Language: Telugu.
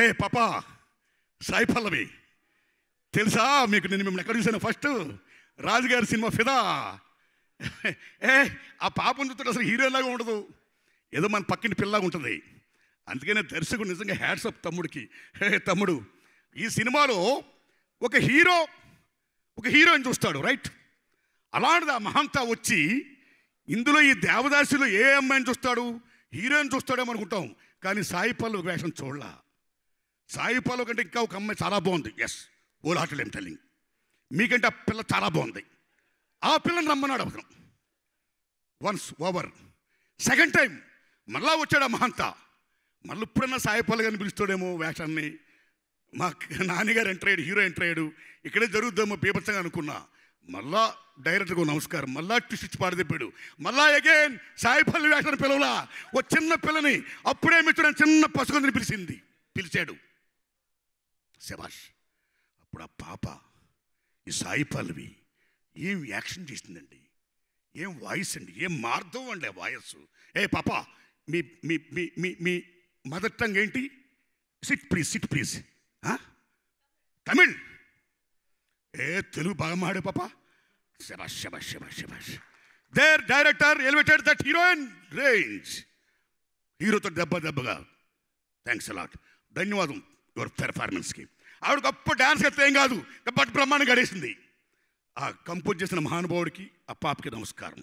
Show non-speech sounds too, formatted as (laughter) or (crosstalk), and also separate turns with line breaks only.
ఏ పాపా సాయి పల్లవి తెలుసా మీకు నేను మిమ్మల్ని ఎక్కడ చూశాను ఫస్ట్ రాజుగారి సినిమా ఫిదా (laughs) ఏ ఆ పాపం చూస్తే అసలు హీరోలాగా ఉండదు ఏదో మన పక్కిన పిల్లగా ఉంటుంది అందుకనే దర్శకుడు నిజంగా హ్యాట్సప్ తమ్ముడికి హే తమ్ముడు ఈ సినిమాలో ఒక హీరో ఒక హీరోయిన్ చూస్తాడు రైట్ అలాంటిది ఆ మహంతా వచ్చి ఇందులో ఈ దేవదాసులు ఏ అమ్మాయిని చూస్తాడు హీరోయిన్ చూస్తాడేమో అనుకుంటాం కానీ సాయి పల్లవి వేషం చూడలా సాయిపాలో కంటే ఇంకా ఒక అమ్మాయి చాలా బాగుంది as wholehearted am telling మీకంటే ఆ పిల్ల చాలా బాగుంది ఆ పిల్లని రమ్మన్నాడు అవసరం వన్స్ ఓవర్ సెకండ్ టైం మళ్ళా వచ్చాడు ఆ మహంత మళ్ళీ ఇప్పుడన్నా సాయిపాలు గారిని పిలుస్తాడేమో వేషాన్ని మా నాన్నగారు ఎంటర్ అయ్యాడు హీరో ఎంటర్ అయ్యాడు ఇక్కడే జరుగుద్దామో బీభత్సంగా అనుకున్నా మళ్ళా డైరెక్టర్కు నమస్కారం మళ్ళా ట్విస్ట్ పాడదెప్పాడు మళ్ళా అగైన్ సాయిపల్లి వేషాన్ని పిలవలా ఓ చిన్న పిల్లని అప్పుడే మిత్రుడు చిన్న పసుగుని పిలిచింది పిలిచాడు శభాష్ అప్పుడు ఆ పాప ఈ సాయి పల్లవి ఏం యాక్షన్ చేసిందండి ఏం వాయిస్ అండి ఏం మార్గం అండి ఆ వాయిస్ ఏ పాప మీ మీ మీ మీ మీ మదర్ టంగ్ ఏంటి sit please sit please Tamil ఏ తెలుగు బాగా మాడే పాప శబాష్ శబాష్ శబాష్ శబాష్ there director elevated that heroine range హీరోతో దెబ్బ దెబ్బగా థ్యాంక్స్ అలాట్ ధన్యవాదం యువర్ పెర్ఫార్మెన్స్కి ఆవిడకి అప్పుడు డాన్స్ అయితే ఏం కాదు బట్ బ్రహ్మాండం గడేసింది ఆ కంపోజ్ చేసిన మహానుభావుడికి ఆ పాపకి నమస్కారం